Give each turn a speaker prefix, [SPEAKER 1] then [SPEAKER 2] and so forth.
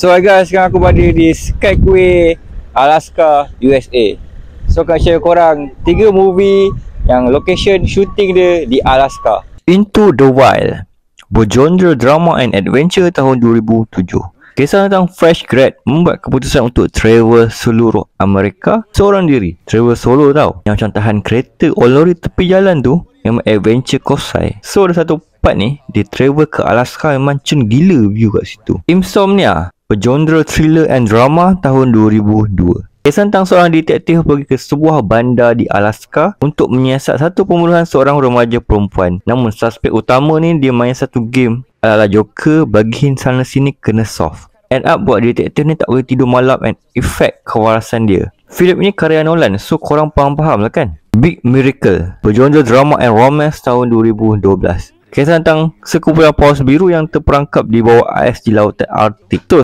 [SPEAKER 1] So guys, sekarang aku berada di Skyway Alaska, USA. So aku share korang tiga movie yang location shooting dia di Alaska.
[SPEAKER 2] Into the Wild, bergenre drama and adventure tahun 2007. Kisah tentang fresh grad membuat keputusan untuk travel seluruh Amerika seorang diri. Travel solo tau. Yang macam tahan kereta olori tepi jalan tu yang adventure kosai. So ada satu part ni, dia travel ke Alaska yang macam gila view kat situ. Insomnia, berjondra thriller and drama tahun 2002. Kesan tentang seorang detektif pergi ke sebuah bandar di Alaska untuk menyiasat satu pembunuhan seorang remaja perempuan. Namun suspek utama ni dia main satu game ala Joker bagi hint sini kena soft. End up buat detektif ni tak boleh tidur malam and effect kewarasan dia. Filip ni karya Nolan so korang paham, faham lah kan? Big Miracle berjondra drama and romance tahun 2012. Kesan tentang sekumpulan paus biru yang terperangkap di bawah ais di lautan Arktik. Terus,